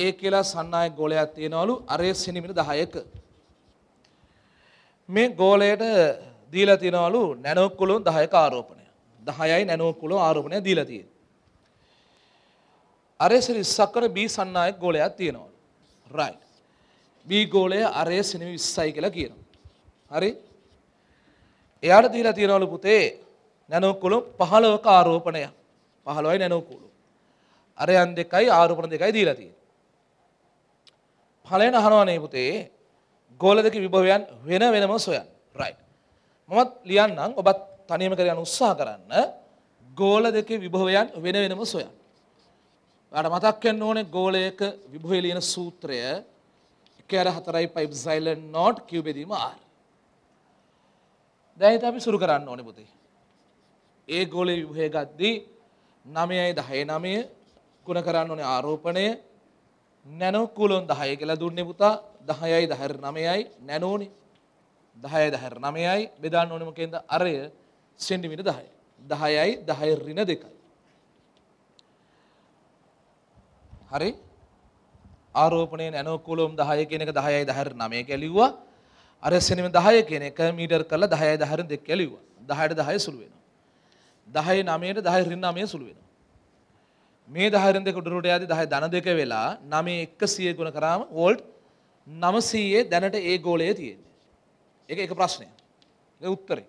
ඒ කියලා සන්නාය ගෝලයක් තියෙනවලු අරේ සිනිමින 10ක. මේ ගෝලයට දීලා තියෙනවලු නැනෝකුලොන් 10ක ආරෝපණය. 10යි නැනෝකුලොන් ආරෝපණය දීලා තියෙන්නේ. අරේ සිනි 20ක් කර B සන්නායක ගෝලයක් තියෙනවලු. right. B ගෝලය අරේ සිනිමි 20යි කියලා කියනවා. හරි? එයාට දීලා තියෙනවලු පුතේ නැනෝකුලොන් 15ක ආරෝපණය. 15යි නැනෝකුලොන්. අරයන් දෙකයි ආරෝපණ දෙකයි දීලා තියෙන්නේ. හලයන අහනවනේ පුතේ ගෝලදක විභවයන් වෙන වෙනම සොයන් රයි්. මමත් ලියන්නම් ඔබත් තනියම කරයන් උත්සා කරන්න ගෝල දෙක විභවයන් වෙන වෙනම සොයන්. වැඩ මතක්කෙන් ඕනේ ගෝලයක විභවලියන සූත්‍රය එකර හතරයි පයිප් සයිලන් නොට් කිව්බෙදීම ආර්. දැයිත අපි සුරු කරන්න ඕනෙ පුතේ. ඒ ගෝලය විභය ගද්දී නමයයි දහය නමය ගුණ කරන්න ඕනේ ආරෝපණය නැනෝ කුලොන් 10 කියලා දුන්නේ පුතා 10යි 19යි නැනෝනේ 10යි 19යි බෙදාන්න ඕනේ මොකෙන්ද අරය සෙන්ටිමීටර 10යි 10යි 10 ඍණ 2යි හරි ආරෝපණය නැනෝ කුලොම් 10 කියන එක 10යි 10 9 කියලා ලිව්වා අර සෙන්ටිමීටර 10 කියන එක මීටර කරලා 10යි 10 2 කියලා ලිව්වා 10ට 10 සුළු වෙනවා 10 9ට 10 ඍණ 9 සුළු වෙනවා මේ 10 දෙක උඩරට යද්දි 10 ධන දෙක වෙලා 9 100 ගුණ කරාම වෝල්ට් 900 දැනට ඒ ගෝලය තියෙන්නේ. ඒක එක ප්‍රශ්නයක්. ඒක උත්තරේ.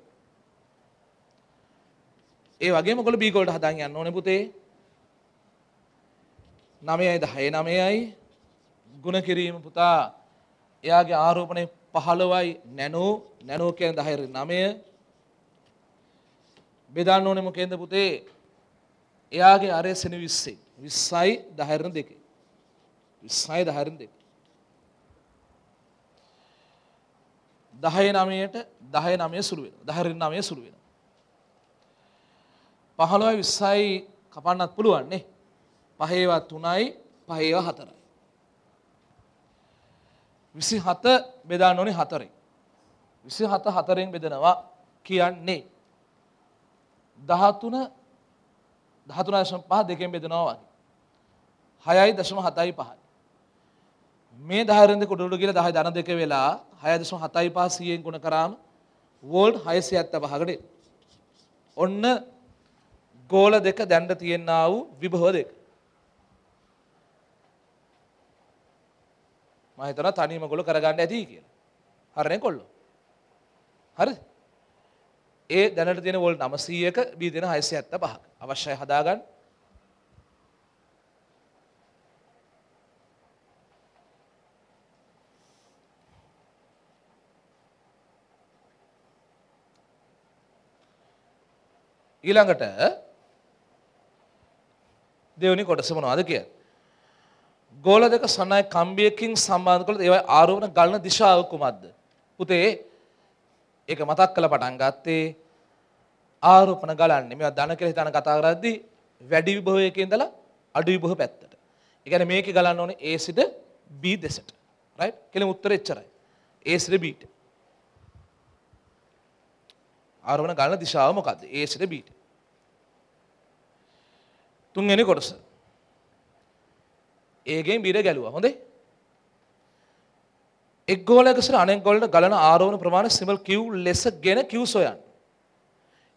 ඒ වගේම ඔයගොල්ලෝ B ගෝලට හදාන් යන්න ඕනේ පුතේ. 9යි 10යි 9යි ගුණ කිරීම පුතා එයාගේ ආරෝපණය 15යි නැනෝ නැනෝ කියන්නේ 10 9 බෙදන්න ඕනේ මොකෙන්ද පුතේ එයාගේ අරය සෙන විස්සේ විස්සයි දහරණ දෙක විස්සයි දහරණ දෙක දහය නමයට දහය නමය සුරුවෙන දහරෙන් නමය සුරුවෙන පහළොව විස්සයි කපන්නත් පුළුවන්නේ පහේවා තුනයි පහේවා හතරයි විසි හත බෙදා නොනේ හතරෙන් විසි හත හතරෙන් බෙදෙනවා කියන්නේ දහතුන ධාතුන දශම පහ දෙකෙන් බෙදෙනවා වගේ. හයයි දශම හතයි පහයි. මේ දහරෙන්ද කොටුළු කියලා දහ දන දෙක වෙලා හය දශම හතයි පහ සියෙන් ගුණ කරාම වෝල්ඩ් හයසි ඇත්ත පහකට ඔන්න ගෝල දෙක දැන්ඩ තියෙන්න වූ විභහෝ දෙක. මහිතන තනීම ගොල කරගන්න ඇති කියලා. හරණය කොල්ලු. හරි? ඒ දැනට තියෙන වෝල්ට් 900ක බී දෙන 675ක් අවශ්‍යයි හදාගන්න. ඊළඟට දෙවෙනි කොටස මොනවද කියන්නේ? ගෝල දෙක සනායි කම්බියකින් සම්බන්ධ කළොත් ඒවයි ආරෝපණ ගලන දිශාව කුමක්ද? පුතේ ඒක මතක් කළ පටන් ගත්තේ ආරෝපණ ගලන්නේ. මේවා ධන කියලා හිතන කතා කරද්දී වැඩි විභවයක ඉඳලා අඩු විභව පැත්තට. ඒ කියන්නේ මේකේ ගලන්න ඕනේ A සිට B දෙසට. right? කියලා උත්තරේ එච්චරයි. A සිට B ට. ආරෝපණ ගලන දිශාව මොකද්ද? A සිට B ට. තුන්වෙනි කොටස. ඒකෙන් බිර ගැලුවා. හොඳේ? එක් ගෝලයක සිට අනෙක් ගෝලයට ගලන ආරෝහණ ප්‍රමාණය සිමල් Q ලෙසගෙන Q සොයන්න.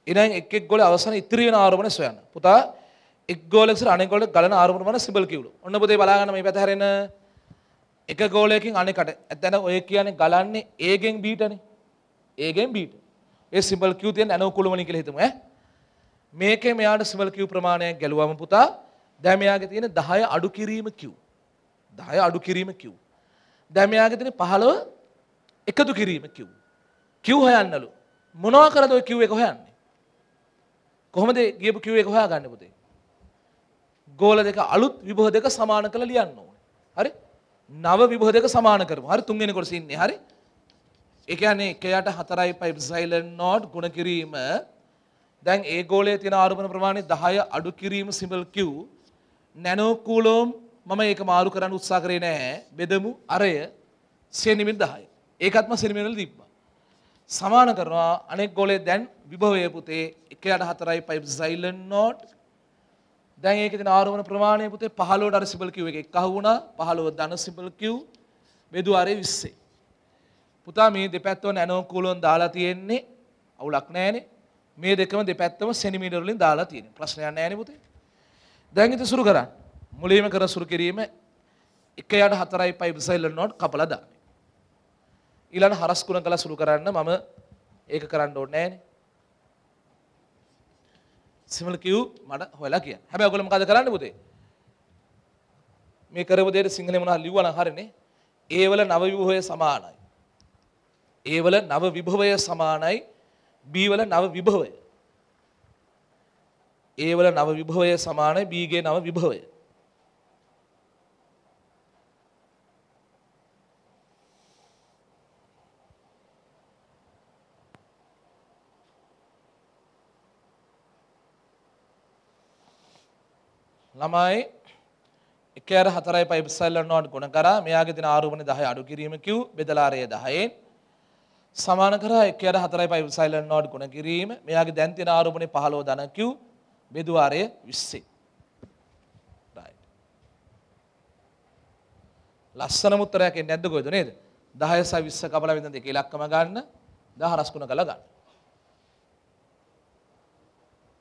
ඉනයින් එක් එක් ගෝලේ අවසාන ඉතිරි වෙන ආරමුණ සොයන්න. පුතා එක් ගෝලෙක් ඉස්සර අනෙක් ගෝලෙට ගලන ආරමුණ වන සිබල් කිව්ලු. ඔන්න පුතේ බලාගන්න මේ පැත්ත හැරෙන එක ගෝලයකින් අනෙකට. දැන් ඔය කියන්නේ ගලන්නේ A ගෙන් B ටනේ. A ගෙන් B ට. ඒ සිබල් කිව් තියෙන අනුකූලවණි කියලා හිතමු ඈ. මේකේ මෙයාට සිබල් කිව් ප්‍රමාණයක් ගැලුවම පුතා දැන් මෙයාගේ තියෙන 10 අඩු කිරීම කිව්. 10 අඩු කිරීම කිව්. දැන් මෙයාගේ තියෙන 15 එකතු කිරීම කිව්. කිව් හොයන්නලු. මොනවා කරද ඔය කිව් එක හොයන්නේ? කොහොමද ගියපු කිව්ව එක හොයාගන්න පුතේ. ගෝල දෙක අලුත් විභව දෙක සමාන කරලා ලියන්න ඕනේ. හරි? නව විභව දෙක සමාන කරමු. හරි තුන්වෙනි කොටසේ ඉන්නේ. හරි? ඒ කියන්නේ කයට 4යි silent note ගුණ කිරීම දැන් ඒ ගෝලයේ තියෙන ආරෝපණ ප්‍රමාණය 10 අඩු කිරීම සිම්බල් Q නැනෝ කූලෝම් මම ඒක මාරු කරන්න උත්සාහ කරේ නැහැ. බෙදමු අරය සෙනිමිල් 10යි. ඒකත්ම සෙනිමිල් වල දීප්පා. සමාන කරනවා අනෙක් ගෝලය දැන් විභවය පුතේ එක අට හතරයි පයි සයිලන් නෝට් දැන් ඒක තින ආරෝමන ප්‍රමාණය පුතේ පහලෝට අර සිබල් කිව් එක එක් අහුුණා පහලොව ධන සිබල් කිව් බෙදු අරේ විස්සේ පුතා මේ දෙපැත්ව නැනෝකූලොන් දාලා තියෙන්නේ අවුලක් නෑනේ මේ දෙකම දෙපැත්තම සෙනිමීටරලින් දාලා තියෙන ප්‍රශ්නයක් නෑනේ පුතේ දැන් ඉතින් සුරු කරන්න මුලින්ම කර සුරු කිරීම එක යට හතරයි පයි සයිලන් නෝට් කපලා දාන්න ඊළඟ හරස් කුණ කළා සුළු කරන්න මම ඒක කරන්න ඕනේ නෑනේ. සිමල් කිව් මට හොයලා කියන්න. හැබැයි ඔයගොල්ලෝ මොකද කරන්න පුතේ? මේ කරපු දෙයට සිංහලෙන් මොනවා ලිව්වනම් හරිනේ. ඒවල නව විභවය සමානයි. ඒවල නව විභවය සමානයි. B වල නව විභවය. ඒවල නව විභවය සමානයි B ගේ නව විභවය. ළමයි 1.4යි පයි ඉස්සෙල්ලනවට ගුණ කරා මෙයාගේ දින ආරෝපණ 10 අඩු කිරීම කිව් බෙදලා රේ 10 සමාන කරා 1.4යි පයි ඉස්සෙල්ලනවට ගුණ කිරීම මෙයාගේ දැන් තියෙන ආරෝපණේ 15 දන කිව් බෙදුවා රේ 20 right ලස්සනම උත්තරයක් එන්නේ නැද්ද කොයිද නේද 10 සහ 20 කපලා විඳන් දෙක ඉලක්කම ගන්න 10 රස්කුණ කළා ගන්න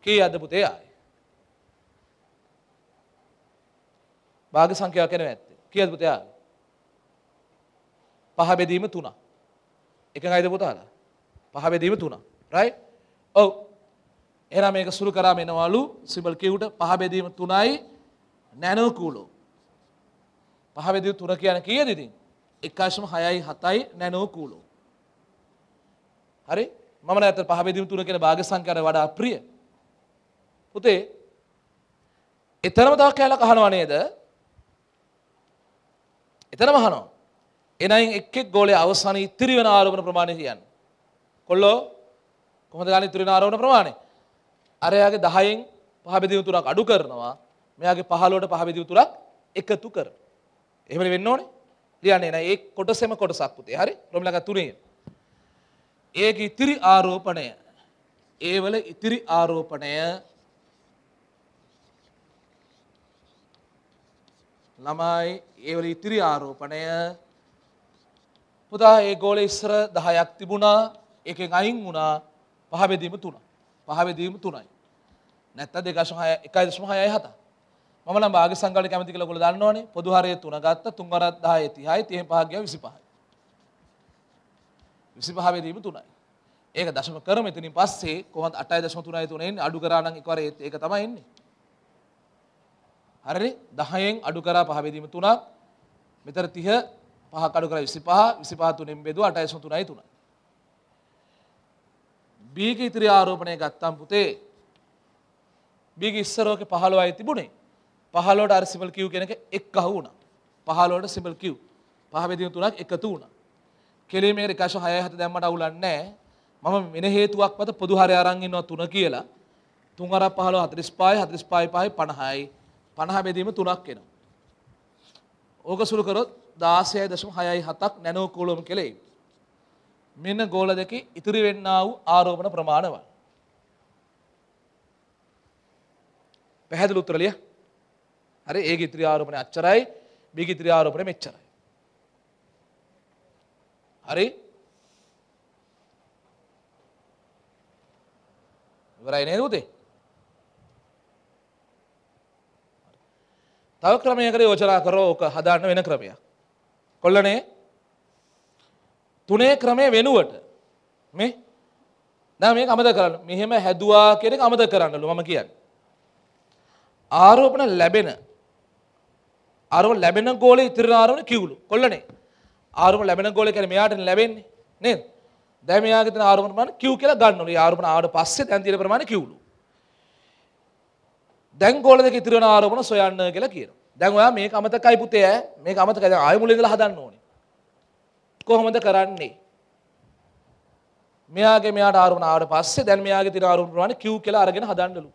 කී අද පුතේ ආය භාග සංඛ්‍යාව කෙනෙක් ඇත්තේ. කීයද පුතේ? පහ බෙදීම 3. එකඟයිද පුතාලා? පහ බෙදීම 3. right? ඔව්. එහෙනම් මේක සුළු කරාම එනවලු සිම්බල් කියුට පහ බෙදීම 3යි නැනෝ කූලෝ. පහ බෙදීම 3 කියන්නේ කීයද ඉතින්? 1.6යි 7යි නැනෝ කූලෝ. හරි? මම නැත්ත පහ බෙදීම 3 කියන භාග සංඛ්‍යාවට වඩා ප්‍රිය. පුතේ එතරම් තව කැලක් අහනවා නේද? එතනම අහනවා. එනයින් එක් එක් ගෝලයේ අවසාන ඉතිරි වෙන ආරෝපණ ප්‍රමාණය කියන්නේ. කොල්ලෝ කොහොමද ගන්න ඉතිරි වෙන ආරෝපණ ප්‍රමාණය? අරයාගේ 10න් පහ බෙදීම් තුනක් අඩු කරනවා. මෙයාගේ 15ට පහ බෙදීම් තුනක් එකතු කරනවා. එහෙමනේ වෙන්න ඕනේ. ලියන්නේ නැහැ. ඒ කොටසෙම කොටසක් පුතේ. හරි? රොම්ලක තුනේ. ඒක ඉතිරි ආරෝපණය. ඒවල ඉතිරි ආරෝපණය ළමයි ඒවල ඉතිරි ආරෝපණය පුදා ඒ ගෝල ඉස්සර දහයක් තිබුණා එකෙන් අයින් වුණා පහවෙදීම තුන පහවෙදීම තුනයි නැත්ත දෙකශහය එකයි දශමහයයි හත මම නම් භාග සංගලට කැමති කළ ගොල දන්නවනේ පොදුහරය තුන ගත්ත තුන්වරත් දහ ඇතිහයි තියෙන් පහග්‍ය විසි පහයි විසි පහවෙදීම තුනයි ඒක දශම කර මෙතනින් පස්සේ කොහොත් අටයි දශම තුනයි තුනෙන් අඩු කරානන් එකවර ඒක තමයින්නේ හරි දහයෙන් අඩු කරා පහවිදීම තුනක් මෙතර තිහ පහ කඩු කර විසි පහ විසි පාතුනෙන් බෙදු අටයිසු තුනයි තුන. බීග ඉතිරි ආරෝපණය ගත්තම් පුතේ බීග ඉස්සරෝක පහළොව අයි තිබුණේ පහලෝට අර සිමල් කිව් කෙනෙක එක් අහ වුණ පහලෝට සිමල් කිව් පහවිදිම තුනක් එකතු වුණ කෙලීමේ රිකාශ හය හත දැම්මට අවුලන්නෑ මම මෙන හේතුවක් පත පොදු හරි අරංගින්නවා තුන කියලා තුන් අර පහලෝ හතරිස් පායි හතරිස් පායි පහයි පණහයි පණහ බෙදීම තුනක් එනවා. ඕක සුළුකරොත් දාසය දශම හයයි හතක් නැනෝකූලොම් කෙළෙයි. මෙන්න ගෝල දෙක ඉතිරි වෙන්න වූ ආරෝපණ ප්‍රමාණව. පැහැදිලි උත්තරලිය හරි ඒ ඉතිරි ආරෝපණය අච්චරයි බිග ඉතිරි ආරෝපණය මෙච්චරයි. හරි ඉවරයි නේද උතේ තව ක්‍රමයකට යෝජනා කරෝ ඕක හදාන්න වෙන ක්‍රමයක්. කොල්ලනේ තුනේ ක්‍රමය වෙනුවට මේ දැන් මේක අමතක කරන්න. මෙහෙම හැදුවා කියන එක අමතක කරන්නලු මම කියන්නේ. ආරෝපණ ලැබෙන ආරෝපණ ලැබෙන ගෝලේ ඉතිරි ආරෝපණ කිව්ලු. කොල්ලනේ. ආරෝපණ ලැබෙන ගෝලේ කියන්නේ මෙයාටනේ ලැබෙන්නේ නේද? දැන් මෙයාගේ තියෙන ආරෝපණ ප්‍රමාණය Q කියලා ගන්නවලු. ඒ ආරෝපණ ආවට පස්සේ දැන් තියෙන ප්‍රමාණය Qලු. දැන් කොලද ඉතිරෙන ආරමුණ සොයන්න කියලා කියනවා. දැන් ඔයා මේක අමතකයි පුතේ ඈ. මේක අමතකයි. දැන් ආයෙ මුලින්දලා හදන්න ඕනේ. කොහොමද කරන්නේ? මෙයාගේ මෙයාට ආරමුණ ආවට පස්සේ දැන් මෙයාගේ තියෙන ආරමුණ ප්‍රමාණය Q කියලා අරගෙන හදන්නලු.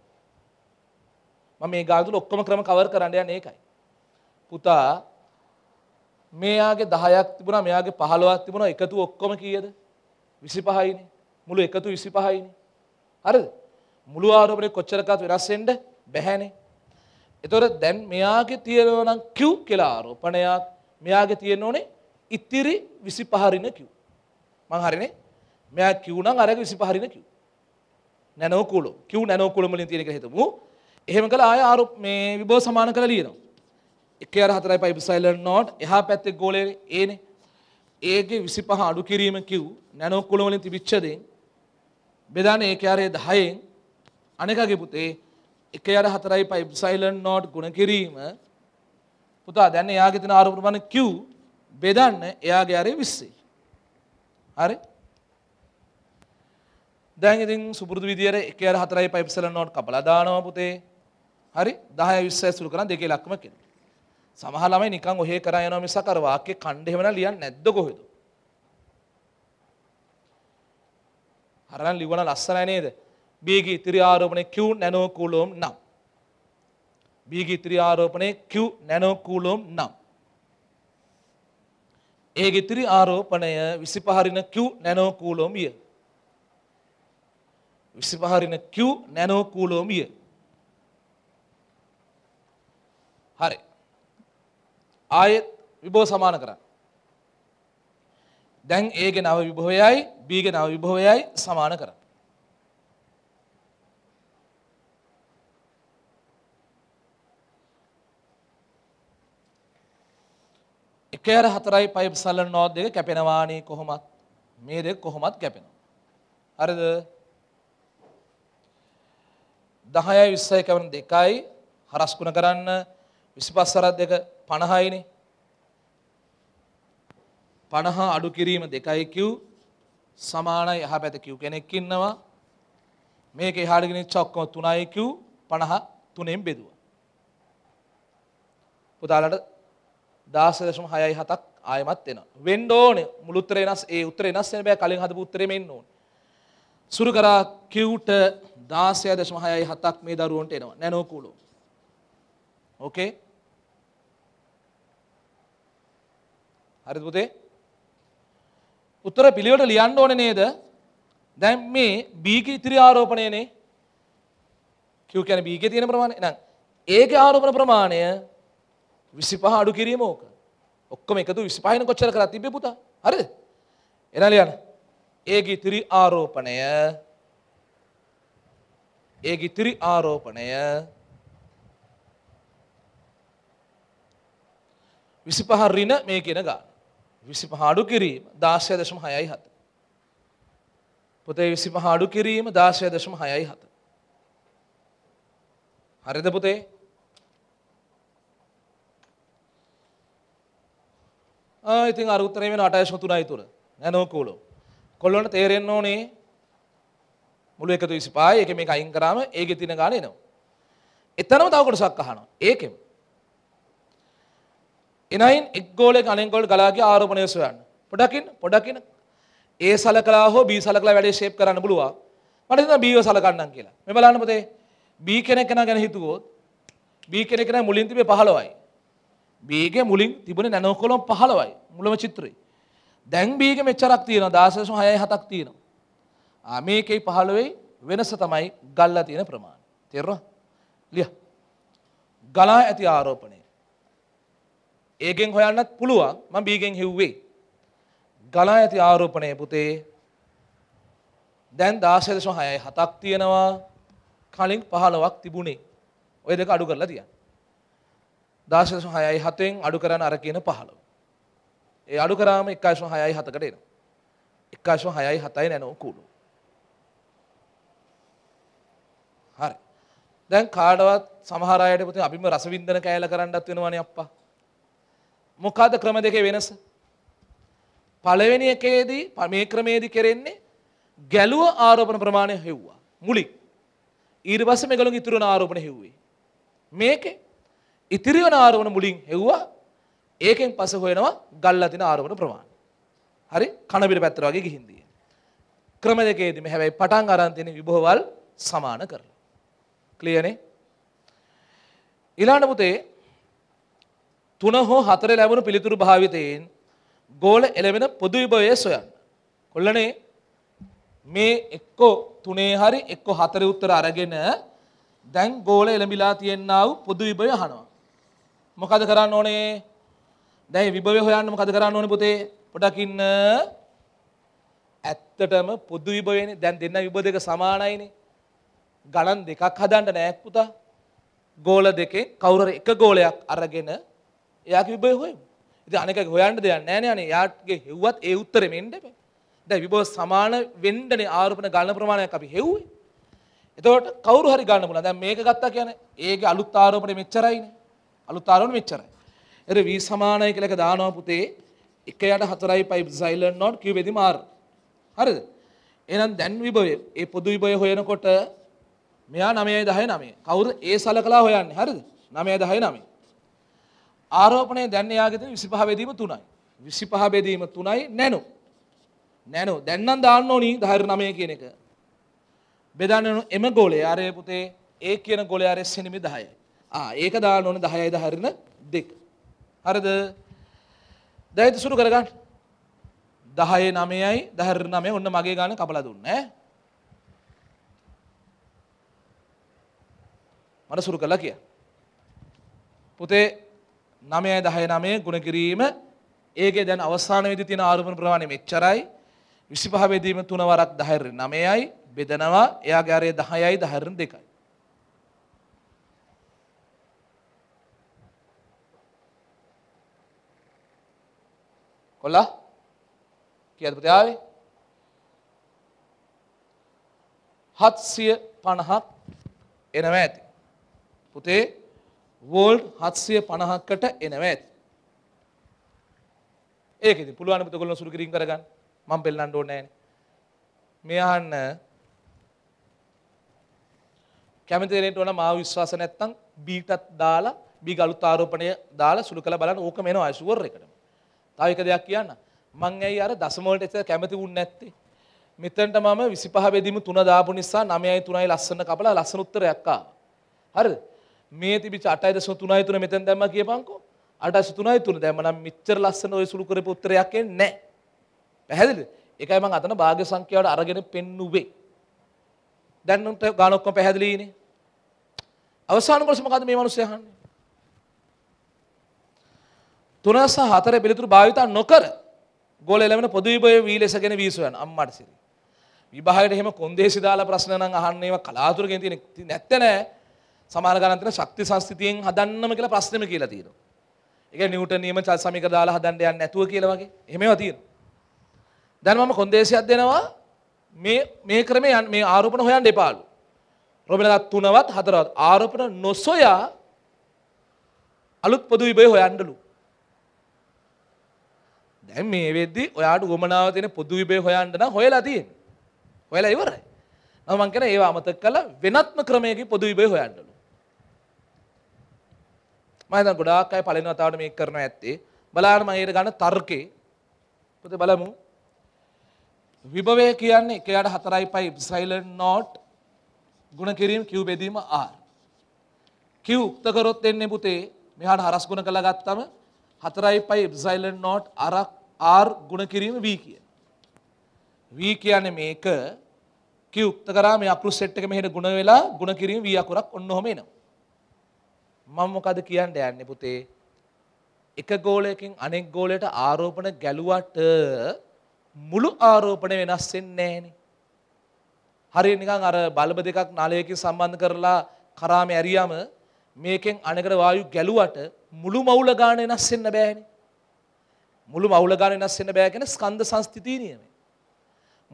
මම මේ ගාන තුල ඔක්කොම ක්‍රම කවර් කරන්න යන්නේ ඒකයි. පුතා මෙයාගේ 10ක් තිබුණා මෙයාගේ 15ක් තිබුණා එකතු ඔක්කොම කීයද? 25යිනේ. මුළු එකතු 25යිනේ. හරිද? මුළු ආරෝපණය කොච්චරකත් වෙනස් වෙන්නේ? බැහැනේ. එතොට දැන් මෙයාගේ තියෙනවනම් කිව් කියලා ආරෝපණයක් මෙයාගේ තියෙන ඕනේ ඉතිරි විසි පහරින කිව්. මං හරිනේ මෙයා කිව්නම් අරක විසි පහරින කිව්. නැනෝකුළු කිව් නැනෝකුළමලින් තියෙනක හිතමු එහෙම කළ ආය ආරු මේ විභව සමාන කළ ලියනවා. එක අර හතරයි පයි සයිලන් නොට් එහා පැත්තෙක් ගෝලය ඒනෙ ඒගේ විසි පහ අඩු කිරීම කිව් නැනෝකුළමලින් තිබිච්චදෙන් බෙදාන ඒක අරේ දහයෙන් අනෙකගේ පුතේ එක අර හතරයි පයි සයිලන් නෝට් ගුණ කිරීම පුතා දැන්න එයාගේ තින ආරපුරමණ කිව් බෙදන්න එයාගේ අරේ විස්සේ. හරි දැන්ඉතින් සුපුරදු විදිර එක අර හතරයි පයිපසල නෝට් කපලා දානවා පුතේ හරි දහය විස්සය සුරු කරන දෙකේ ලක්ම කෙන. සමහලමයි නිකං ඔහේ කරයන මිසකරවාගේ කණ්ඩෙමන ලියන් නැද්ද කොහෙද. හරන් ලිවන ලස්සනය නේද බීගී ත්‍රිආරෝපණය Q නැනෝකූලෝම් නම්. බීගී ත්‍රිආරෝපණය Q නැනෝකූලෝම් නම්. ඒ ගිතිරි ආරෝපණය විසිපහරින Q නැනෝකූලෝමිය. විසිපහරින Q නැනෝකූලෝමිය. හරි. ආයෙත් විභව සමාන කරන්න. දැන් ඒගේ නව විභවයයි බීගේ නව විභවයයි සමාන කරන්න. එකර හතරයි පයිප් සල්ලන නෝද් දෙක කැපෙනවානේ කොහොමත් මේ දෙක කොහොමත් කැපෙනවා. හරිද? 10යි 20යි කැවෙන දෙකයි හරස් ගුණ කරන්න 25 හරස් දෙක 50යිනේ. 50 අඩු කිරීම 2යි q සමානයි යහපැත q කෙනෙක් ඉන්නවා. මේක එහාට ගෙනිච්ච ඔක්කොම 3යි q 50 තුනෙන් බෙදුවා. පුතාලට දාස දශම හයයි හතක් ආයමත් එන. වෙන්ඩ ඕන මුළුත්තරේ නස් ඒ උත්තරේ නස් වෙන බෑ කලින් හදපු උත්තරේම එන්න ඕන. සුරු කරා කිව්ට 16.6යි මේ දරුවන්ට එනවා නැනෝ කුළු. ඕකේ? හරිද පුතේ? උත්තර පිළිවෙලට ලියන්න ඕනේ නේද? දැන් මේ B ක ඉතිරි ආරෝපණයනේ. Q කියන්නේ B ගේ තියෙන ප්‍රමාණය. එහෙනම් A ගේ ආරෝපණ ප්‍රමාණය විසිපහ අඩු කිරීම ඕක ඔක්කොම එකතු විසිපහින කොච්චර කරලා තිබ්බේ පුතා හරිද එනවා ලියන්න ඒගේ ත්‍රි ආරෝපණය ඒගේ ත්‍රි ආරෝපණය විසිපහ ඍණ මේ කියන ගාන විසිපහ අඩු කිරීම 16.6යි පුතේ විසිපහ අඩු කිරීම 16.6යි හරිද පුතේ ඉතින් අර උත්තරේ වෙන 8.3යි තුන නැනෝකූලම් කොල්ලොන්ට තේරෙන්න ඕනේ මුළු 125 ඒක මේක අයින් කරාම ඒකේ තියෙන ගාන එනවා එතනම තව කොටසක් අහනවා ඒකෙම එනයින් එක් ගෝලයක අනෙක් ගෝලෙට ගලා ගිය ආරෝපණය සොයන්න පොඩක් ඉන්න පොඩක් ඉන්න ඒ සලකලා හෝ B සලකලා වැඩේ ෂේප් කරන්න බලුවා මට හිතෙනවා B ව සලකන්නම් කියලා මේ බලන්න පුතේ B කෙනෙක් කෙනා ගැන හිතුවොත් B කෙනෙක් කෙනා මුලින් තිබේ 15යි බේග මුලින් තිබුණ නැනෝකොළොම් පහලවයි මුලම චිත්‍රයේ. දැන් බේග මෙච්චරක් තියෙන දාසසු හයයි හතක් තියෙනවා. මේකෙයි පහළවෙයි වෙනස තමයි ගල්ලා තියෙන ප්‍රමාණය. තෙරවා ලිය. ගලා ඇති ආරෝපණය. ඒකෙන් හොයන්නත් පුළුවන් මම බීගෙන් හෙව්වේ. ගලා ඇති ආරෝපණය පුතේ දැන් 16.6යි 7ක් තියෙනවා කලින් 15ක් තිබුණේ. ඔය දෙක අඩු කරලා තියන්න. දාශස හයයි හතෙන් අඩු කරන්න අර කියන පහළ. ඒ අඩු කරාම එක්කාශ හයයි හතකට එන. එක්කාශ හයයි හතයි නැනෝ කූඩු. හරි දැන් කාඩවත් සමහරයට පුති අපිම රසවින්දන කෑල කරන්නත් වෙනවන අප්පා. මොකාද ක්‍රම දෙකේ වෙනස. පළවෙනි එකේදී පමේ ක්‍රමේදි කෙරෙන්නේ ගැලුව ආරෝපණ ප්‍රමාණය හෙව්වා. මුලි ඊර් බස මෙගලු ඉතුරන ආරෝපණ හෙව්වේ. මේකේ ඉතිරි වන ආරවණ මුලින් හෙව්වා ඒකෙන් පස හොයනවා ගල් අදින ආරවණ ප්‍රමාණය. හරි කන පිට පැත්තට වගේ ගිහින් දියේ. ක්‍රම දෙකේදී මේ හැබැයි පටන් අරන් තියෙන විභවවල් සමාන කරලා. ක්ලියරනේ? ඊළඟ පුතේ තුන හෝ හතර ලැබුණු පිළිතුරු භාවිතයෙන් ගෝල එළවෙන පොදු විභවය සොයන්න. කොල්ලනේ මේ එක්කෝ තුනේ හරි එක්කෝ හතරේ උත්තර අරගෙන දැන් ගෝල එළඹිලා තියෙනා වූ පොදු විභවය අහනවා. මොකද කරන්න ඕනේ? දැන් විභවය හොයන්න මොකද කරන්න ඕනේ පුතේ? පොඩක් ඉන්න. ඇත්තටම පොදු විභවයනේ. දැන් දෙන්න විභව දෙක සමානයිනේ. ගණන් දෙකක් හදන්න නෑ පුතා. ගෝල දෙකේ කවුරු එක ගෝලයක් අරගෙන එයාගේ විභවය හොයමු. ඉතින් අනෙක් හොයන්න දෙයක් නෑනේ අනේ. එයාගේ හෙව්වත් ඒ උත්තරෙම එන්න බෑ. දැන් විභව සමාන වෙන්නනේ ආරෝපණ ගණන ප්‍රමාණයක් අපි හෙව්වේ. එතකොට කවුරු හරි ගන්න බුණා. දැන් මේක ගත්තා කියන්නේ ඒකේ අලුත් ආරෝපණය මෙච්චරයිනේ. අලුත් ආරවුන මෙච්චරයි. එර V සමානයි කියලා එක දානවා පුතේ 1යට 4යි pi xylon not cube r. හරිද? එහෙනම් දැන් විභවය ඒ පොදු විභවය හොයනකොට මෙයා 9යි 10යි 9. කවුරු ඒ සලකලා හොයන්නේ? හරිද? 9යි 10යි 9. ආරෝපණය දැන් එයාගේ තියෙන 25 බෙදීම 3යි. 25 බෙදීම 3යි නැනෝ. නැනෝ දැන් නම් දාන්න ඕනි 10 9 කියන එක. බෙදන්න එම ගෝලය අරය පුතේ ඒ කියන ගොලයාරෙ සෙනමි දහයයි. ඒක දාන්න ඕන දහයයිද හරින දෙක්. හරද දැයිත සුරු කරගන්න දහයේ නමයයි දහර නමේ ඔන්න මගේ ගාන කපල දුන්න මට සුරු කලා කිය. පුතේ නමයයි දහය නමේ ගුණ කිරීම ඒක දැන් අවසාන වෙදි තියෙන ආරුපන ප්‍රමාණය මෙච්චරයි විසිපහ වෙදීම තුනවරක් දහර නමයයි බෙදනවා එයා ගාරය දහයයි දහරන දෙකයි. කොල්ලා කියද පුතාවේ හත්සිය පණහක් එනව ඇති. පුතේ වෝල්ඩ් හත්සිය පණහක්කට එනව ඇති. ඒක ඉතින් පුළුවන් පුතගොල්ලෝ සුරු කිරීම කරගන්න. මම පෙන්නන්න ඕනේ නෑනේ. මේ අහන්න කැමති දෙනෙට ඕන මාව විශ්වාස නැත්තම් බීටත් දාලා බී ගලුත් ආරෝපණය දාලා සුළු කළ බලන්න ඕක මෙනවා ෂුවර් එකට. තව එක දෙයක් කියන්න. මං ඇයි අර දසම වලට ඉතල කැමති වුන්නේ නැත්තේ? මෙතනට මම 25 බෙදීම 3 දාපු නිසා 9යි 3යි ලස්සන කපලා ලස්සන උත්තරයක් ආවා. හරිද? මේ තිබිච්ච 8.3යි 3 මෙතෙන් දැම්ම කියපන්කෝ. 8.3යි 3 දැම්ම නම් මෙච්චර ලස්සන ඔය සුළු කරපු උත්තරයක් එන්නේ නැහැ. පැහැදිලිද? ඒකයි මම අතන භාග්‍ය සංඛ්‍යාවට අරගෙන පෙන්නුවේ. දැන් උන්ට ගාන ඔක්කොම පැහැදිලිනේ. අවසාන කොටස මොකද්ද මේ මිනිස්සු අහන්නේ? තුන සහ හතර පිළිතුරු භාවිතා නොකර ගෝල එළමෙන පොදු විභවයේ වීලෙසගෙන වීසු යන අම්මට සිරි. විභාගයට එහෙම කොන්දේසි දාලා ප්‍රශ්න නම් අහන්න ඒවා කලාතුරකින් තියෙන නැත්තේ නෑ. සමහර ගණන් තියෙන ශක්ති සංස්ථිතියෙන් හදන්නම කියලා ප්‍රශ්නෙම කියලා තියෙනවා. ඒ කියන්නේ නිව්ටන් නියම චල් සමීකරණ දාලා හදන්න යන්නේ නැතුව කියලා වගේ. එහෙම ඒවා තියෙනවා. දැන් මම කොන්දේසියක් දෙනවා මේ මේ ක්‍රමේ මේ ආරෝපණ හොයන්න එපාලු. රොබිලදා තුනවත් හතරවත් ආරෝපණ නොසොයා අලුත් පොදු විභවය හොයන්නලු. දැන් මේ වෙද්දි ඔයාට උවමනාව තියෙන පොදු විභේ හොයන්න නම් හොයලා තියෙන. හොයලා ඉවරයි. නම මං කියන ඒව අමතක කරලා වෙනත්ම ක්‍රමයකින් පොදු විභේ හොයන්නලු. මම දැන් ගොඩාක් අය පළවෙනි වතාවට මේක කරනවා ඇත්තේ බලන්න මම ඊට ගන්න තර්කේ පොතේ බලමු විභවය කියන්නේ එකයට 4යි 5 silent not ಗುಣ කිරීම q බෙදීම r q උක්ත කරොත් එන්නේ පුතේ මෙහාට හරස් ගුණ කරලා ගත්තම 4යි 5 silent not rක් R ගුණ කිරීම V කිය. V කියන්නේ මේක Q උක්ත කරා මේ අකුරු සෙට් එක මෙහෙට ගුණ වෙලා ගුණ කිරීම V අකුරක් ඔන්න ඔහම එනවා. මම මොකද කියන්න යන්නේ පුතේ? එක ගෝලයකින් අනෙක් ගෝලයට ආරෝපණ ගැලුවට මුළු ආරෝපණය වෙනස් වෙන්නේ නැහනේ. හරියට නිකන් අර බල්බ දෙකක් නලයකින් සම්බන්ධ කරලා කරාමේ ඇරියම මේකෙන් අනෙකට වායු ගැලුවට මුළු මවුල ගාන වෙනස් වෙන්න බෑනේ. මුළු මවුල ගන්න වෙනස් වෙන්න බෑ කියන ස්කන්ධ සංස්තිතී නියමය.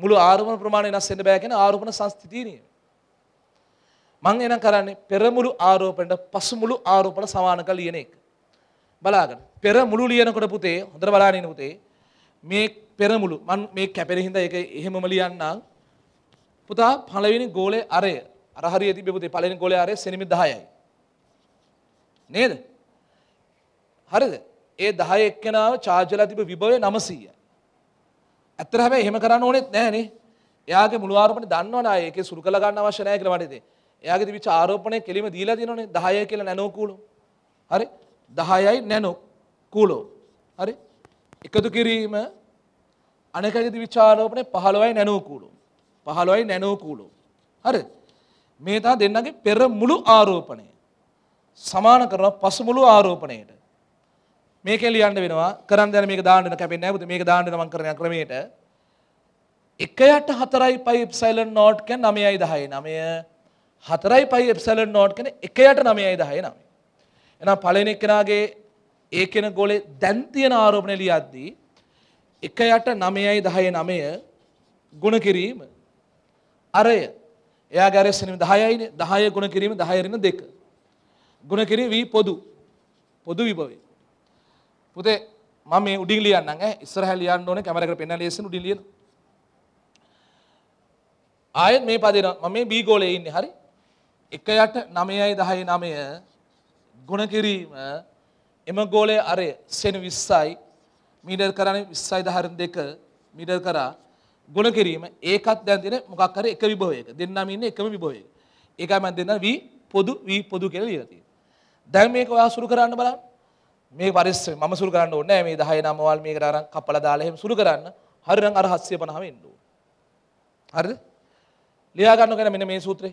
මුළු ආරෝපණ ප්‍රමාණය වෙනස් වෙන්න බෑ කියන ආරෝපණ සංස්තිතී නියමය. මං එනම් කරන්නේ පෙරමුළු ආරෝපණයට පසුමුළු ආරෝපණ සමාන කර ලියන එක. බලාගන්න. පෙරමුළු ලියනකොට පුතේ හොඳට බලන්න ඉන්න පුතේ මේ පෙරමුළු මං මේ කැපෙන හින්දා ඒක එහෙමම ලියන්නම්. පුතා පළවෙනි ගෝලයේ අරය අර හරියට තිබ්බේ පුතේ පළවෙනි ගෝලයේ අරය සෙනෙමි 10යි. නේද? හරිද? ඒ දහය එක්කෙනාව චාර්ජලා තිබ විභවය නමසීය. ඇත්තට හැබැයි එහෙම කරන්න ඕනෙත් නැහනේ. එයාගේ මුළු ආරෝපණය දන්නවනේ ආයේ ඒකේ සුරු කරලා ගන්න අවශ්‍ය නැහැ කියලා මට ඉතින්. එයාගේ තිබිච්ච ආරෝපණය කෙලිම දීලා දිනවනේ 10 කියලා නැනෝ කූලෝ. හරි? 10යි නැනෝ කූලෝ. හරි? එකතු කිරීම අනෙකගේ තිබිච්ච ආරෝපණය 15යි නැනෝ කූලෝ. 15යි nano coulomb. හරි? මේ තා දෙන්නගේ පෙර මුළු ආරෝපණය සමාන කරන පසු මුළු ආරෝපණයට. මේකෙන් ලියන්න වෙනවා කරන්න දැන මේක දාන්න වෙන කැපෙන්නේ නැහැ පුතේ මේක දාන්න වෙන මං කරන ක්‍රමයට 1යට 4යි පයි එප්සයිලන් නෝට් කියන්නේ 9යි 10යි 9 4යි පයි එප්සයිලන් නෝට් කියන්නේ 1යට 9යි 10යි 9 එහෙනම් පළවෙනි එක්කෙනාගේ ඒ කෙන ගෝලේ දැන් තියෙන ආරෝපණය ලියද්දී 1යට 9යි 10යි 9 ගුණ කිරීම අරය එයාගේ අරය සෙනෙම 10යිනේ 10 ගුණ කිරීම 10 රින 2 ගුණ කිරීම v පොදු පොදු විභවය පුතේ මම මේ උඩින් ලියන්නම් ඈ ඉස්සරහ ලියන්න ඕනේ කැමරාවකට පෙන්වන්න ලේසෙන උඩින් ලියන ආයෙත් මේ පදේ මම මේ B ගෝලයේ ඉන්නේ හරි 1 යට 9යි 10යි 9 ගුණ කිරීම එම ගෝලයේ අරය සෙන 20යි මීටර් කරන්නේ 20යි 12 මීටර් කරා ගුණ කිරීම ඒකත් දැන් තියෙන මොකක් හරි එක විභවයක දෙන්නම ඉන්නේ එකම විභවයක ඒකයි මම දෙන්න V පොදු V පොදු කියලා ලියලා තියෙන්නේ දැන් මේක ඔයා සුරු කරන්න බලන්න මේ පරිස්ස ම සුර කරන්න ඕනෑ මේ දහය නමවල් මේ කරන්න කපල දාලහෙම සුරු කරන්න හරිරං අර හස්සය පනහම ඉන්නු. හරිද ලියාගන්න ගැන මෙන මේ සූත්‍රය.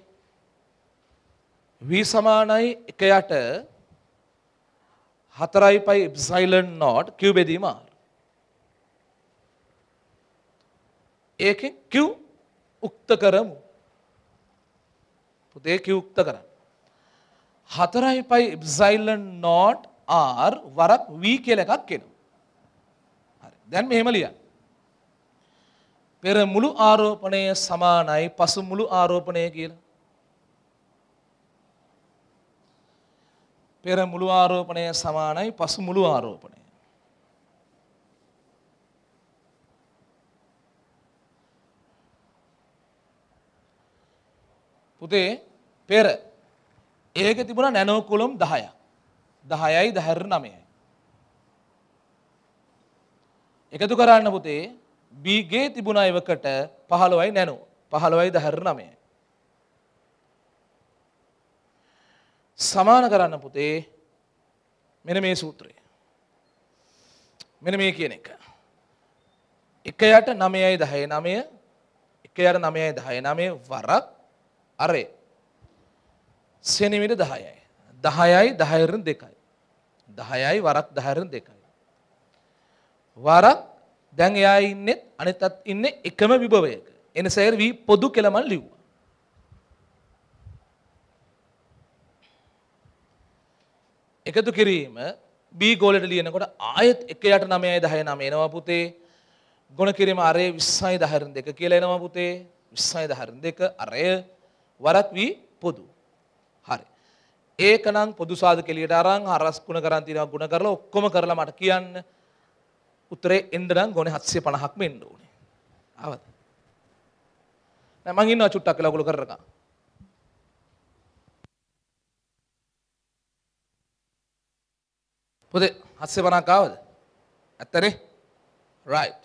වී සමානයි එකයට හතරයි පයි ඉබ්සයිලන් නෝට් කිව්බෙදීමමාර්. ඒකින් කිව් උක්ත කරමු පුදේ කිව් උක්ත කරන්න. හතරයි පයි ඉබ්සයිලන් නෝට් R වරක් V කියලා එකක් එනවා. හරි. දැන් මෙහෙම ලියන්න. පෙර මුළු ආරෝපණය සමානයි පසු මුළු ආරෝපණය කියලා. පෙර මුළු ආරෝපණය සමානයි පසු මුළු ආරෝපණය. පුතේ පෙර ඒක තිබුණා නැනෝ කුලම් 10ක්. දහයයි දහැර නමයයි. එකතු කරන්න පුතේ බීගේ තිබුණ එවකට පහළොවයි නැනු පහළොවයි දහැර නමය. සමාන කරන්න පුතේ මෙන මේ සූත්‍රය. මෙන මේ කියන එක. එක යට නමයයි දහය නමය එක යට නමයයි දහය නමය වරක් අරේ. සෙනවිට දහයයි. දහයයි දහයරන් දෙකයි. දහයයි වරක් දහරන් දෙකයි. වරක් දැන් එයා ඉන්නෙත් අනිතත් ඉන්න එකම විභවයක. එනසේර වී පොදු කෙලමන් ලිව්වා. එකතු කිරීම බී ගෝලට ලියනකොට ආයෙත් එක යට නමයයි දහය නම එනවා පුතේ ගොන කිරීම අරය විස්සයි දහරන් දෙක කියලා එනවා පුතේ විස්සයි දහරන් දෙක අරය වරත් වී පොදු. ඒකනම් පොදු සාධක එළියට අරන් හරස් ගුණ කරන් තියනවා ගුණ කරලා ඔක්කොම කරලා මට කියන්න. උත්තරේ එන්න නම් ගොනේ 750ක්ම එන්න ඕනේ. ආවද? නෑ මං ඉන්නවා චුට්ටක් කියලා ඔගොල්ලෝ කරරකම්. පොතේ 750ක් ආවද? ඇත්තනේ? right